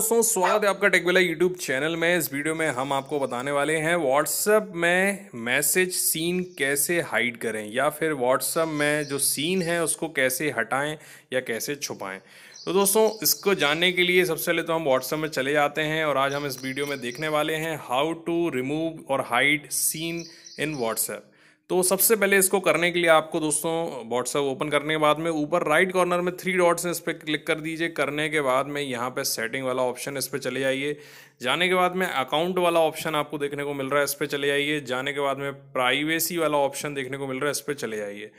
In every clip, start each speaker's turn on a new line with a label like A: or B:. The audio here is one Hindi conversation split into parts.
A: दोस्तों स्वागत है आपका टेकवेला यूट्यूब चैनल में इस वीडियो में हम आपको बताने वाले हैं व्हाट्सएप में मैसेज सीन कैसे हाइड करें या फिर व्हाट्सएप में जो सीन है उसको कैसे हटाएं या कैसे छुपाएं तो दोस्तों इसको जानने के लिए सबसे पहले तो हम व्हाट्सएप में चले जाते हैं और आज हम इस वीडियो में देखने वाले हैं हाउ टू रिमूव और हाइड सीन इन व्हाट्सएप तो सबसे पहले इसको करने के लिए आपको दोस्तों व्हाट्सएप ओपन करने के बाद में ऊपर राइट कॉर्नर में थ्री डॉट्स हैं इस पर क्लिक कर दीजिए करने के बाद में यहाँ पे सेटिंग वाला ऑप्शन इस पर चले जाइए जाने के बाद में अकाउंट वाला ऑप्शन आपको देखने को मिल रहा है इस पर चले जाइए जाने के बाद में प्राइवेसी वाला ऑप्शन देखने को मिल रहा है इस पर चले जाइए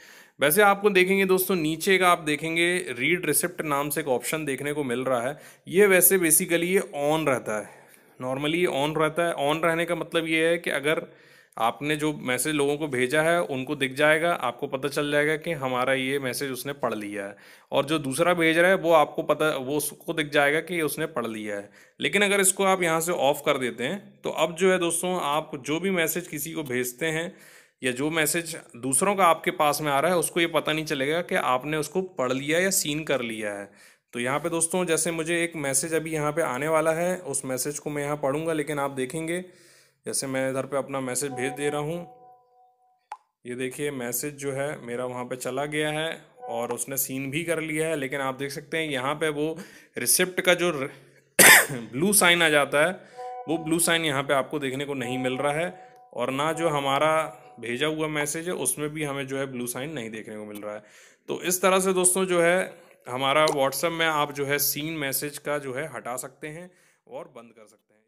A: वैसे आपको देखेंगे दोस्तों नीचे का आप देखेंगे रीड रिसिप्ट नाम से एक ऑप्शन देखने को मिल रहा है ये वैसे बेसिकली ये ऑन रहता है नॉर्मली ये ऑन रहता है ऑन रहने का मतलब ये है कि अगर आपने जो मैसेज लोगों को भेजा है उनको दिख जाएगा आपको पता चल जाएगा कि हमारा ये मैसेज उसने पढ़ लिया है और जो दूसरा भेज रहा है वो आपको पता वो उसको दिख जाएगा कि उसने पढ़ लिया है लेकिन अगर इसको आप यहाँ से ऑफ़ कर देते हैं तो अब जो है दोस्तों आप जो भी मैसेज किसी को भेजते हैं या जो मैसेज दूसरों का आपके पास में आ रहा है उसको ये पता नहीं चलेगा कि आपने उसको पढ़ लिया या सीन कर लिया है तो यहाँ पे दोस्तों जैसे मुझे एक मैसेज अभी यहाँ पे आने वाला है उस मैसेज को मैं यहाँ पढ़ूंगा लेकिन आप देखेंगे जैसे मैं इधर पे अपना मैसेज भेज दे रहा हूँ ये देखिए मैसेज जो है मेरा वहाँ पे चला गया है और उसने सीन भी कर लिया है लेकिन आप देख सकते हैं यहाँ पे वो रिसिप्ट का जो ब्लू साइन आ जाता है वो ब्लू साइन यहाँ पे आपको देखने को नहीं मिल रहा है और ना जो हमारा भेजा हुआ मैसेज है उसमें भी हमें जो है ब्लू साइन नहीं देखने को मिल रहा है तो इस तरह से दोस्तों जो है हमारा व्हाट्सएप में आप जो है सीन मैसेज का जो है हटा सकते हैं और बंद कर सकते हैं